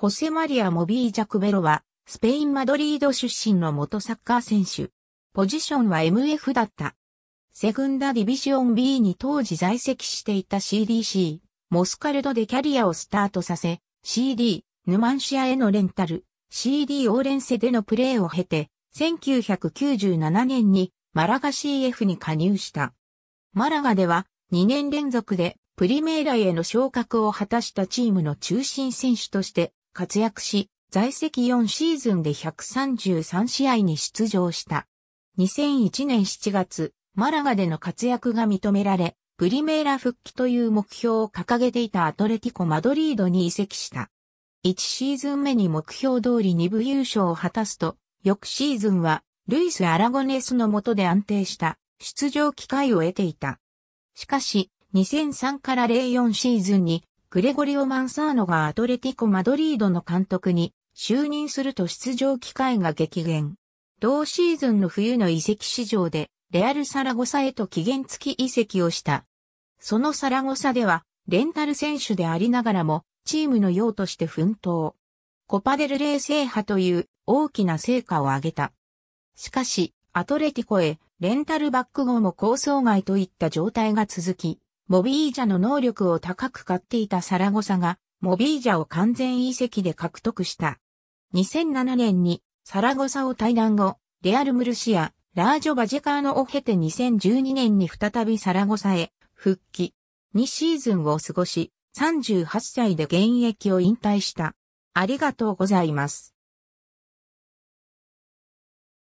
ホセマリア・モビー・ジャクベロは、スペイン・マドリード出身の元サッカー選手。ポジションは MF だった。セグンダ・ディビジョン B に当時在籍していた CDC、モスカルドでキャリアをスタートさせ、CD、ヌマンシアへのレンタル、CD オーレンセでのプレーを経て、1997年にマラガ CF に加入した。マラガでは2年連続でプリメーラへの昇格を果たしたチームの中心選手として活躍し、在籍4シーズンで133試合に出場した。2001年7月、マラガでの活躍が認められ、プリメーラ復帰という目標を掲げていたアトレティコ・マドリードに移籍した。1シーズン目に目標通り2部優勝を果たすと、翌シーズンは、ルイス・アラゴネスの下で安定した出場機会を得ていた。しかし、2003から04シーズンにグレゴリオ・マンサーノがアトレティコ・マドリードの監督に就任すると出場機会が激減。同シーズンの冬の移籍市場で、レアル・サラゴサへと期限付き移籍をした。そのサラゴサでは、レンタル選手でありながらも、チームの用として奮闘。コパデルレイ制覇という大きな成果を上げた。しかし、アトレティコへ、レンタルバック後も構想外といった状態が続き、モビージャの能力を高く買っていたサラゴサが、モビージャを完全移籍で獲得した。2007年にサラゴサを退団後、レアル・ムルシア、ラージョ・バジェカーノを経て2012年に再びサラゴサへ復帰。2シーズンを過ごし、38歳で現役を引退した。ありがとうございます。